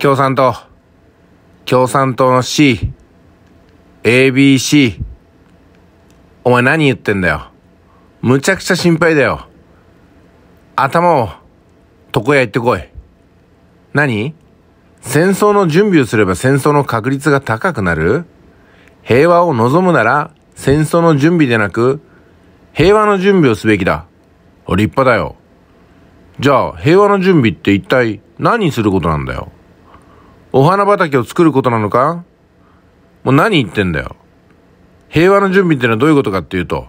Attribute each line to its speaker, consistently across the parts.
Speaker 1: 共産党、共産党の C、ABC、お前何言ってんだよ。むちゃくちゃ心配だよ。頭を、床屋行ってこい。何戦争の準備をすれば戦争の確率が高くなる平和を望むなら戦争の準備でなく平和の準備をすべきだ。立派だよ。じゃあ平和の準備って一体何することなんだよお花畑を作ることなのかもう何言ってんだよ。平和の準備ってのはどういうことかっていうと、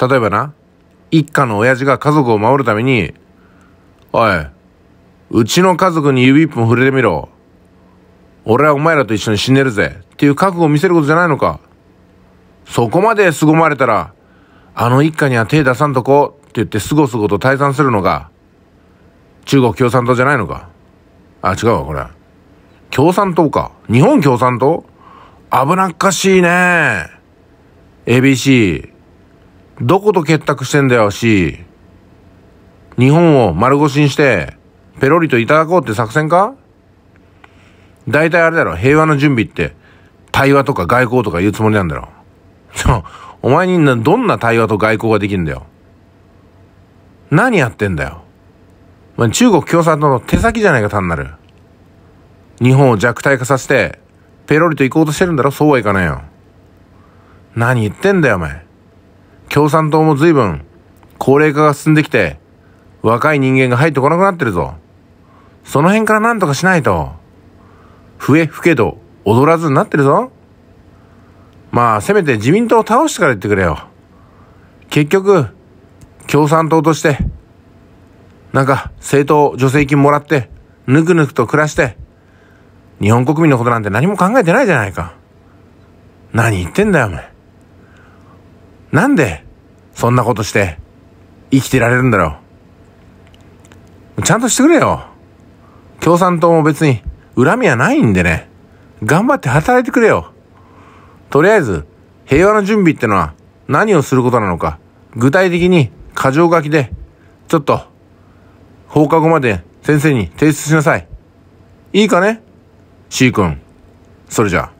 Speaker 1: 例えばな、一家の親父が家族を守るために、おい、うちの家族に指一本触れてみろ。俺はお前らと一緒に死ねるぜ。っていう覚悟を見せることじゃないのか。そこまで凄まれたら、あの一家には手出さんとこって言ってすごすごと退散するのが、中国共産党じゃないのか。あ、違うわ、これ。共産党か。日本共産党危なっかしいね。ABC。どこと結託してんだよ、C。日本を丸腰にして、ペロリといただこうって作戦か大体あれだろ、平和の準備って、対話とか外交とか言うつもりなんだろ。ちょ、お前にどんな対話と外交ができるんだよ。何やってんだよ。まあ、中国共産党の手先じゃないか単なる。日本を弱体化させて、ペロリと行こうとしてるんだろそうはいかないよ。何言ってんだよ、お前。共産党も随分、高齢化が進んできて、若い人間が入ってこなくなってるぞ。その辺から何とかしないと、増えけど踊らずになってるぞ。まあ、せめて自民党を倒してから言ってくれよ。結局、共産党として、なんか、政党助成金もらって、ぬくぬくと暮らして、日本国民のことなんて何も考えてないじゃないか。何言ってんだよ、お前。なんで、そんなことして、生きてられるんだろう。ちゃんとしてくれよ。共産党も別に、恨みはないんでね。頑張って働いてくれよ。とりあえず、平和の準備ってのは、何をすることなのか、具体的に、過剰書きで、ちょっと、放課後まで先生に提出しなさい。いいかねシー君、それじゃあ。